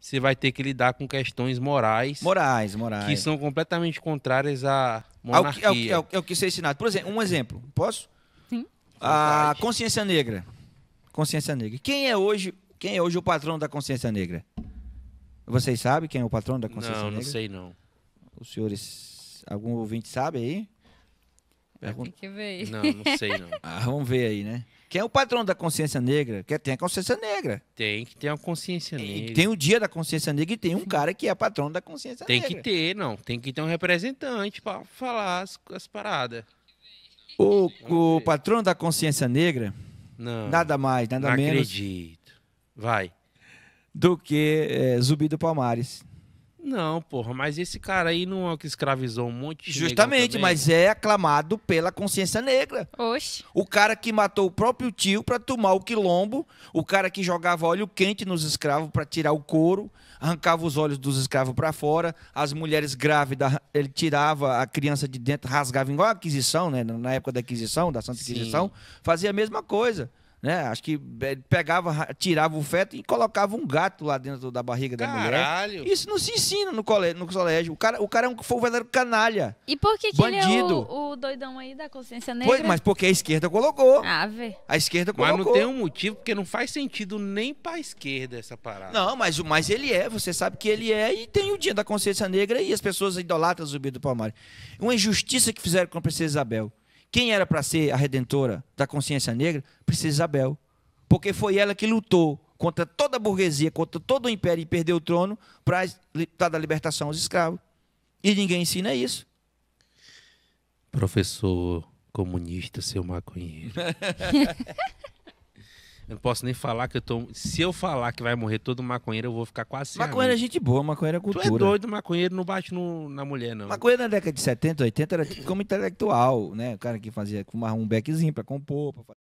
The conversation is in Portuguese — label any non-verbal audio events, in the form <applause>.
você vai ter que lidar com questões morais. Morais, morais. Que são completamente contrárias à monarquia. o que, que é o que você ensinado. Por exemplo, um exemplo. Posso? Sim. A consciência negra. Consciência negra. Quem é hoje, quem é hoje o patrão da consciência negra? Vocês sabem quem é o patrão da consciência não, negra? Não, não sei não. Os senhores, algum ouvinte sabe aí? Algum... Tem que ver. Não, não sei não. <laughs> Ah, vamos ver aí, né? Quem é o patrão da consciência negra? Quer ter a consciência negra. Tem que ter a consciência negra. Tem o dia da consciência negra e tem um cara que é patrão da consciência tem negra. Tem que ter, não. Tem que ter um representante para falar as, as paradas. O, o patrão da consciência negra, não, nada mais, nada não menos. acredito. Vai. Do que é, eh, do Palmares. Não, porra, mas esse cara aí não é o que escravizou um monte de Justamente, mas é aclamado pela consciência negra. Oxe. O cara que matou o próprio tio para tomar o quilombo, o cara que jogava óleo quente nos escravos para tirar o couro, arrancava os olhos dos escravos para fora, as mulheres grávidas, ele tirava a criança de dentro, rasgava igual a aquisição, né, na época da aquisição, da Santa Sim. fazia a mesma coisa né? Acho que é, pegava, tirava o feto e colocava um gato lá dentro da barriga Caralho. da mulher. Isso não se ensina no colégio. No colégio. O, cara, o cara é um, foi um verdadeiro canalha. E por que, que ele é o, o, doidão aí da consciência negra? mas porque a esquerda colocou. Ave. Ah, a esquerda colocou. Mas não tem um motivo, porque não faz sentido nem pra esquerda essa parada. Não, mas, mas ele é. Você sabe que ele é e tem o dia da consciência negra e as pessoas idolatram o Zumbi do Palmares. Uma injustiça que fizeram com a princesa Isabel. Quem era para ser a redentora da consciência negra? precisa Isabel. Porque foi ela que lutou contra toda a burguesia, contra todo o império e perdeu o trono para dar a libertação aos escravos. E ninguém ensina isso. Professor comunista, seu maconheiro. <laughs> Eu não posso nem falar que eu tô. Se eu falar que vai morrer todo maconheiro, eu vou ficar quase sem. Maconheiro é gente boa, maconheiro é cultura. Tu é doido, maconheiro não bate no, na mulher, não. Maconheiro na década de 70, 80 era tipo como intelectual, né? O cara que fazia fumava um beckzinho pra compor, pra fazer.